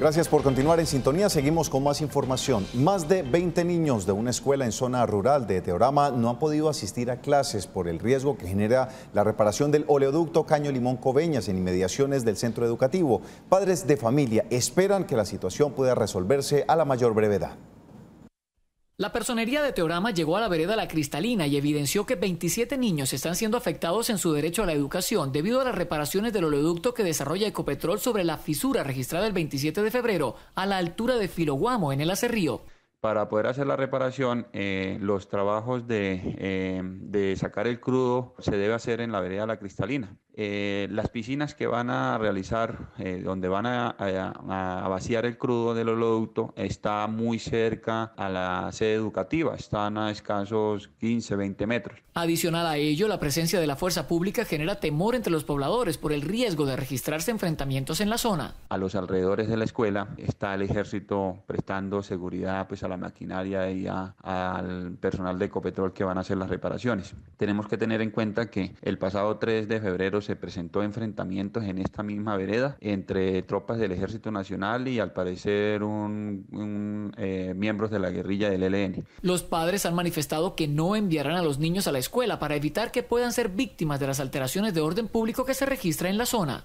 Gracias por continuar en sintonía. Seguimos con más información. Más de 20 niños de una escuela en zona rural de Teorama no han podido asistir a clases por el riesgo que genera la reparación del oleoducto Caño Limón Coveñas en inmediaciones del centro educativo. Padres de familia esperan que la situación pueda resolverse a la mayor brevedad. La personería de Teorama llegó a la vereda La Cristalina y evidenció que 27 niños están siendo afectados en su derecho a la educación debido a las reparaciones del oleoducto que desarrolla Ecopetrol sobre la fisura registrada el 27 de febrero a la altura de Filoguamo en el Acerrío para poder hacer la reparación, eh, los trabajos eh, de, sacar el crudo se debe hacer en la vereda La Cristalina. Eh, las piscinas que van a realizar, donde van a, vaciar el crudo del oleoducto, está muy cerca a la sede educativa, están a escasos 15, 20 metros. Adicional a ello, la presencia de la fuerza pública genera temor entre los pobladores por el riesgo de registrarse enfrentamientos en la zona. A los alrededores de la escuela está el ejército prestando seguridad pues, a la maquinaria y al personal de Ecopetrol que van a hacer las reparaciones. Tenemos que tener en cuenta que el pasado 3 de febrero se presentó enfrentamientos en esta misma vereda entre tropas del Ejército Nacional y al parecer un, eh, miembros de la guerrilla del ELN. Los padres han manifestado que no enviarán a los niños a la escuela para evitar que puedan ser víctimas de las alteraciones de orden público que se registra en la zona.